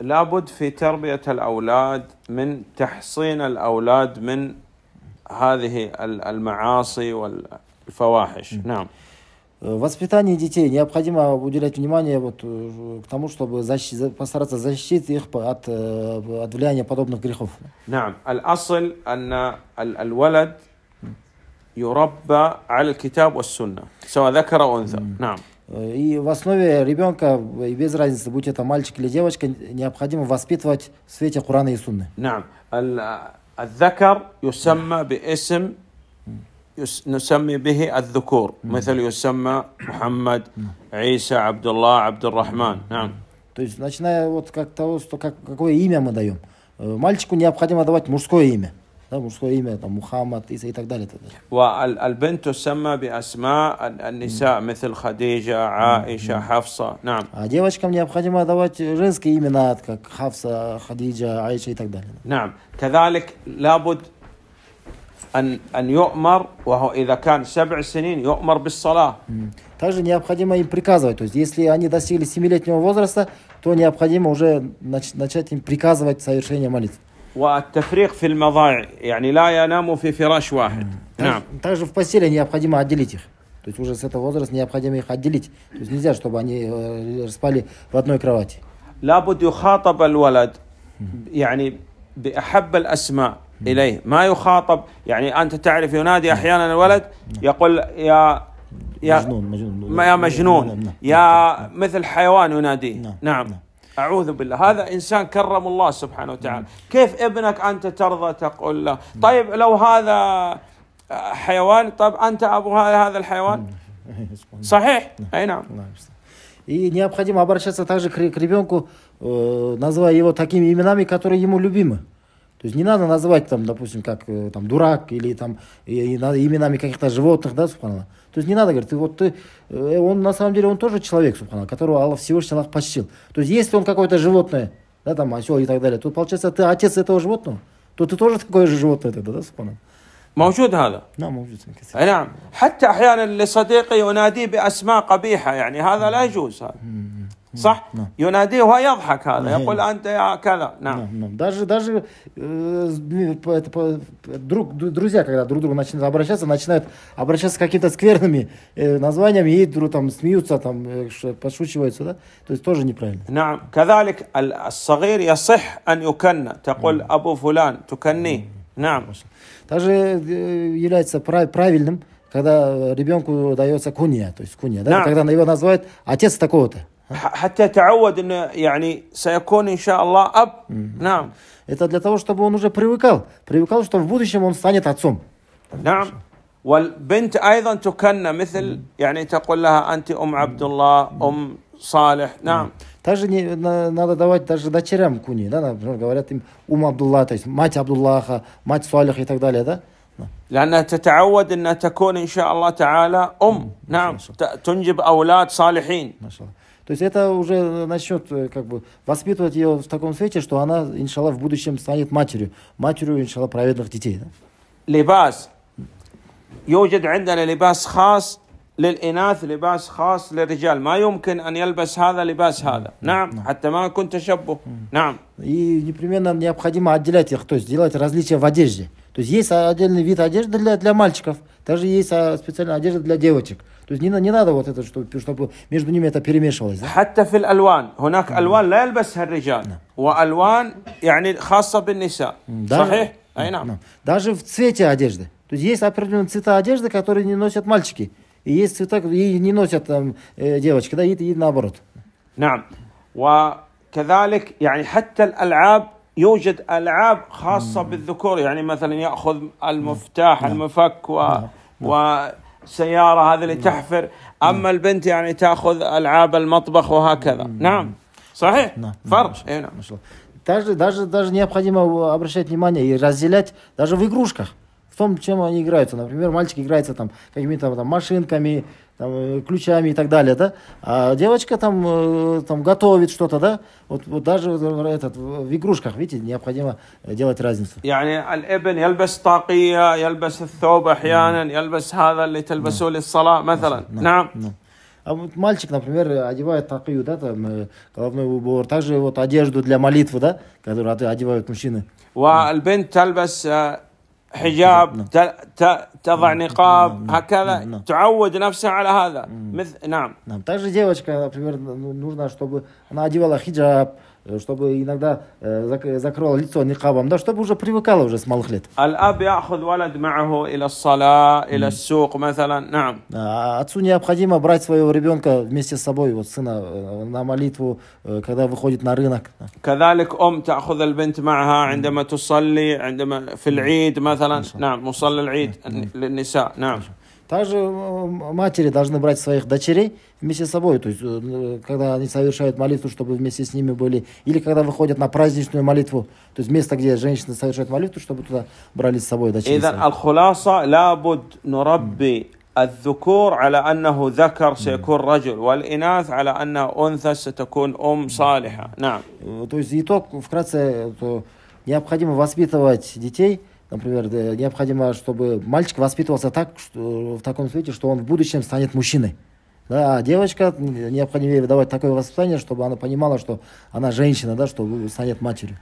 لابد في تربية الأولاد من تحصين الأولاد من هذه المعاصي والفواحش نعم э, Воспитание детей необходимо уделять внимание вот э, к тому, чтобы защи- постараться защитить их от, э, от влияния подобных грехов. نعم الأصل أن الولد يربى على الكتاب والسنة سواء ذكر أو أنثى نعم И в основе ребенка, и без разницы, будь это мальчик или девочка, необходимо воспитывать в свете Курана и Сунны. الذكر يسمى باسم نسمي به الذكور مثل يسمى محمد عيسى عبد الله عبد الرحمن نعم то есть начиная вот как того что как какое имя мы даем э, мальчику необходимо давать мужское имя да, мужское имя, там, Мухаммад, Иса и так далее. والبنت تسمى بأسماء النساء مثل خديجة, عائشة, حفصة, نعم. А девочкам необходимо давать женские имена, как Хафса, Хадиджа, Аиша и так далее. نعم. كذلك لابد أن أن يؤمر وهو إذا كان سبع سنين يؤمر بالصلاة. Также необходимо им приказывать. То есть, если они достигли семилетнего возраста, то необходимо уже начать им приказывать совершение молитв. والتفريق في المضاجع يعني لا يناموا في فراش واحد نعم также в постели необходимо отделить их то есть уже с этого возраста необходимо их отделить то есть нельзя чтобы они э, спали в одной кровати لابد يخاطب الولد يعني بأحب الأسماء إليه ما يخاطب يعني أنت تعرف ينادي أحيانا الولد يقول يا يا مجنون مجنون يا مجنون نعم، نعم، نعم. يا مثل حيوان يناديه نعم, نعم. أعوذ بالله هذا إنسان كرم الله سبحانه وتعالى كيف ابنك أنت ترضى تقول له طيب لو هذا حيوان طيب أنت أبو هذا الحيوان صحيح أي نعم, نعم، И необходимо обращаться также к ребенку, э, называя его такими именами, которые ему любимы. То есть не надо называть там, допустим, как э, там дурак или там и, и, именами каких-то животных, да, субханала. То есть не надо, говорить, ты вот ты, э, он на самом деле он тоже человек, субханала, которого Аллах Всевышний Аллах почтил. То есть если он какое-то животное, да, там, осел и так далее, то получается ты отец этого животного, то ты тоже такое же животное тогда, да, субханала. موجود هذا نعم موجود كثير نعم حتى احيانا لصديقي يناديه باسماء قبيحه يعني هذا لا يجوز هذا صح؟ نعم. يناديه ويضحك هذا نعم. يقول أنت يا كذا نعم نعم даже даже э, ну, друг друзья когда друг другу начинают обращаться начинают обращаться к то скверными э, названиями и друг там смеются там э, подшучиваются да то есть тоже неправильно نعم كذلك الصغير يصح أن يكنى تقول أبو فلان تكنيه نعم также является правильным когда ребенку дается куния, то есть куния, да? когда его называют отец такого-то. حتى تعود انه يعني سيكون ان شاء الله اب نعم Это для того, чтобы он уже привыкал. Привыкал, что в будущем он станет отцом. نعم. والبنت ايضا تكنى مثل يعني تقول لها انت ام عبد الله ام صالح نعم Также не, на, надо давать даже дочерям куни, да, например, говорят им ум Абдулла, то есть мать Абдуллаха, мать Суалих и так далее, да? لأنها تتعود أنها تكون إن شاء الله تعالى أم نعم تنجب أولاد صالحين ما شاء الله То есть это уже э, начнет э, как бы воспитывать ее в таком свете, что она, иншалла, в будущем станет матерью. Матерью, иншалла, праведных детей. Либас. يوجد عندنا لباس خاص للإناث لباس خاص للرجال ما يمكن أن يلبس هذا لباس هذا نعم, نعم. حتى ما يكون تشبه نعم и непременно необходимо отделять их, то есть делать различия в одежде. То есть есть отдельный вид одежды для, для мальчиков, также есть а, специальная одежда для девочек. То есть не, не надо вот это, чтобы, чтобы между ними это перемешивалось. Да? حتى في الألوان هناك ألوان لا يلبسها الرجال وألوان يعني خاصة بالنساء صحيح؟ أي نعم. Даже в цвете одежды. То есть есть определенные цвета одежды, которые не носят мальчики. И есть цвета, и не носят там, девочки, да, и, и наоборот. نعم. وكذلك يعني حتى الألعاب يوجد ألعاب خاصة بالذكور يعني مثلا يأخذ المفتاح المفك و, و السياره هذه اللي تحفر اما البنت يعني تاخذ العاب المطبخ وهكذا نعم صحيح فرق اي نعم даже, даже, даже необходимо обращать внимание и разделять даже в игрушках. В том, чем они играются. Например, мальчик играется там какими-то там машинками, там, э, ключами и так далее, да, а девочка там, э, там готовит что-то, да, вот, вот даже э, этот, в игрушках, видите, необходимо делать разницу. يعني الابن يلبس طاقية يلبس الثوب أحيانا يلبس هذا اللي تلبسه للصلاة مثلا نعم, نعم. А вот мальчик, например, одевает такую, да, там, головной убор, также вот одежду для молитвы, да, которую одевают мужчины. والبنت تلبس حجاب نعم. ت... تضع نعم. نقاب نعم. هكذا نعم. تعود نفسها على هذا مثل نعم نعم также девочка например нужно чтобы она одевала хиджаб чтобы иногда закрывал лицо никабом, да, чтобы уже привыкала уже с малых лет. Отцу необходимо брать своего ребенка вместе с собой, вот сына на молитву, когда выходит на рынок. كذلك Также э, матери должны брать своих дочерей вместе с собой, то есть э, когда они совершают молитву, чтобы вместе с ними были, или когда выходят на праздничную молитву, то есть место, где женщины совершают молитву, чтобы туда брали с собой дочерей. الذكور على أنه ذكر سيكون رجل والإناث على انه أنثى ستكون أم صالحة. نعم то есть итог вкратце то необходимо воспитывать детей Например, э, необходимо, чтобы мальчик воспитывался так, что, в таком свете, что он в будущем станет мужчиной. Да, а девочка, необходимо ей давать такое воспитание, чтобы она понимала, что она женщина, да, что станет матерью.